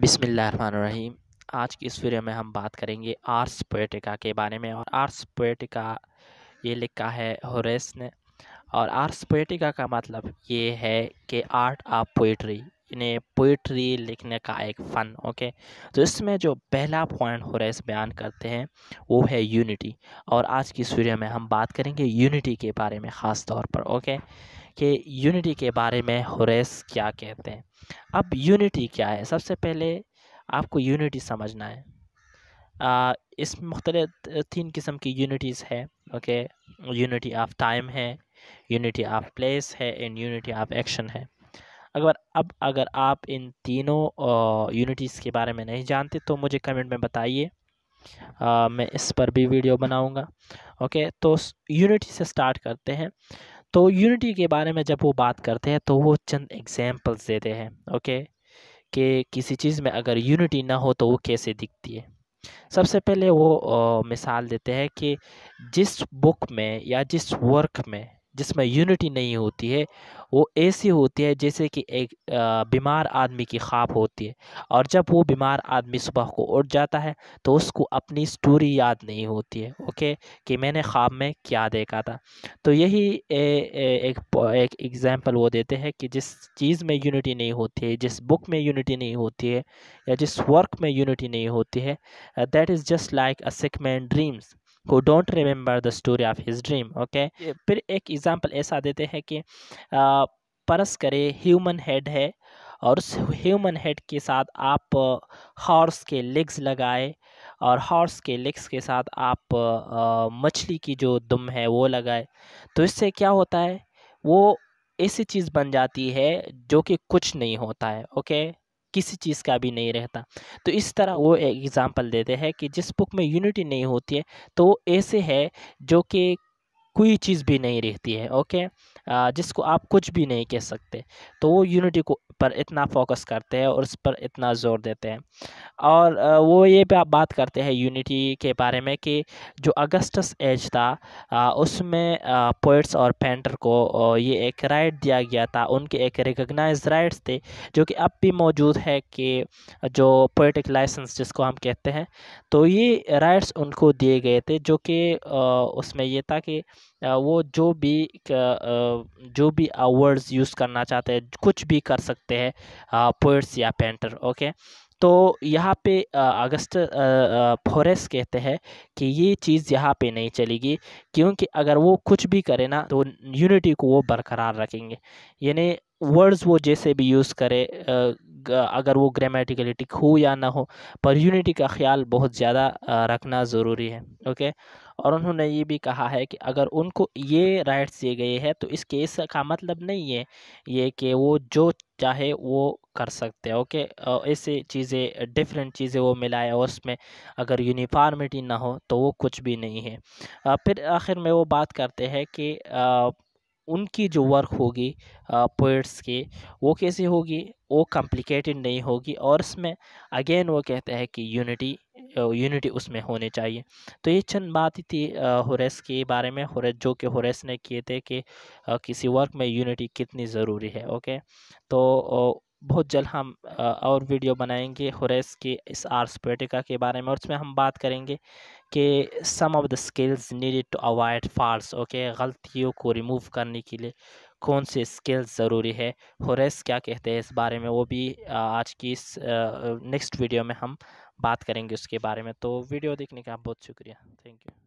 बिसमीम आज की इस वीडियो में हम बात करेंगे आर्स पोएटिका के बारे में और आर्स पोएटिका ये लिखा है होरेस ने और आर्स पोएटिका का मतलब ये है कि आर्ट ऑफ पोइट्री इन्हें पोइट्री लिखने का एक फ़न ओके तो इसमें जो पहला पॉइंट होरेस बयान करते हैं वो है यूनिटी और आज की इस वीडियो में हम बात करेंगे यूनिटी के बारे में ख़ास तौर पर ओके कि यूनिटी के बारे में हुरेस क्या कहते हैं अब यूनिटी क्या है सबसे पहले आपको यूनिटी समझना है आ, इस मुख्तल तीन किस्म की यूनिटीज़ है ओके यूनिटी ऑफ टाइम है यूनिटी ऑफ प्लेस है एंड यूनिटी ऑफ एक्शन है अगर अब अगर आप इन तीनों यूनिटीज़ के बारे में नहीं जानते तो मुझे कमेंट में बताइए मैं इस पर भी वीडियो बनाऊंगा ओके तो यूनिटी से स्टार्ट करते हैं तो यूनिटी के बारे में जब वो बात करते हैं तो वो चंद एग्जाम्पल्स देते हैं ओके कि किसी चीज़ में अगर यूनिटी ना हो तो वो कैसे दिखती है सबसे पहले वो आ, मिसाल देते हैं कि जिस बुक में या जिस वर्क में जिसमें यूनिटी नहीं होती है वो ऐसी होती है जैसे कि एक बीमार आदमी की ख्वाब होती है और जब वो बीमार आदमी सुबह को उठ जाता है तो उसको अपनी स्टोरी याद नहीं होती है ओके कि मैंने ख्वाब में क्या देखा था तो यही ए, ए, एक एक एग्ज़ाम्पल वो देते हैं कि जिस चीज़ में यूनिटी नहीं होती है जिस बुक में यूनिटी नहीं होती है या जिस वर्क में यूनिटी नहीं होती है that is just like a segment dreams who don't remember the story of his dream okay फिर एक एग्ज़ाम्पल ऐसा देते हैं कि परस करे ह्यूमन हेड है और उस ह्यूमन हेड के साथ आप हॉर्स के लेग्स लगाए और हॉर्स के लेग्स के साथ आप मछली की जो दुम है वो लगाए तो इससे क्या होता है वो ऐसी चीज़ बन जाती है जो कि कुछ नहीं होता है ओके किसी चीज़ का भी नहीं रहता तो इस तरह वो एग्ज़ाम्पल देते हैं कि जिस बुक में यूनिटी नहीं होती है तो वो ऐसे है जो कि कोई चीज़ भी नहीं रहती है ओके जिसको आप कुछ भी नहीं कह सकते तो वो यूनिटी को पर इतना फोकस करते हैं और उस पर इतना ज़ोर देते हैं और वो ये आप बात करते हैं यूनिटी के बारे में कि जो अगस्टस एज था उसमें पोइट्स और पेंटर को ये एक राइट दिया गया था उनके एक रिकगनाइज राइट्स थे जो कि अब भी मौजूद है कि जो पोइटिक लाइसेंस जिसको हम कहते हैं तो ये राइट्स उनको दिए गए थे जो कि उसमें ये था कि वो जो भी जो भी वर्ड्स यूज़ करना चाहते हैं कुछ भी कर सकते हैं पोइट्स या पेंटर ओके तो यहाँ पे अगस्त फॉरेस्ट कहते हैं कि ये चीज़ यहाँ पे नहीं चलेगी क्योंकि अगर वो कुछ भी करे ना तो यूनिटी को वो बरकरार रखेंगे यानी वर्ड्स वो जैसे भी यूज़ करे अगर वो ग्रामेटिकली ठीक हो या ना हो पर यूनिटी का ख्याल बहुत ज़्यादा रखना ज़रूरी है ओके और उन्होंने ये भी कहा है कि अगर उनको ये राइट्स दिए गए हैं तो इस केस का मतलब नहीं है ये कि वो जो चाहे वो कर सकते हैं ओके ऐसे चीज़ें डिफरेंट चीज़ें वो मिलाए और उसमें अगर यूनिफार्मिटी ना हो तो वो कुछ भी नहीं है फिर आखिर में वो बात करते हैं कि उनकी जो वर्क होगी पोइट्स की वो कैसी होगी वो कॉम्प्लिकेटेड नहीं होगी और इसमें अगेन वो कहते हैं कि यूनिटी यूनिटी उसमें होनी चाहिए तो ये चंद बात थी हुरेस के बारे में हुरेस जो कि हुरेस ने किए थे कि किसी वर्क में यूनिटी कितनी ज़रूरी है ओके तो बहुत जल्द हम और वीडियो बनाएंगे हुरेस के इस आर्स पोएटिका के बारे में और उसमें हम बात करेंगे के some of the skills needed to avoid falls okay गलतियों को रिमूव करने के लिए कौन से स्किल्स ज़रूरी है होरेस क्या कहते हैं इस बारे में वो भी आज की इस नेक्स्ट वीडियो में हम बात करेंगे उसके बारे में तो वीडियो देखने का बहुत शुक्रिया थैंक यू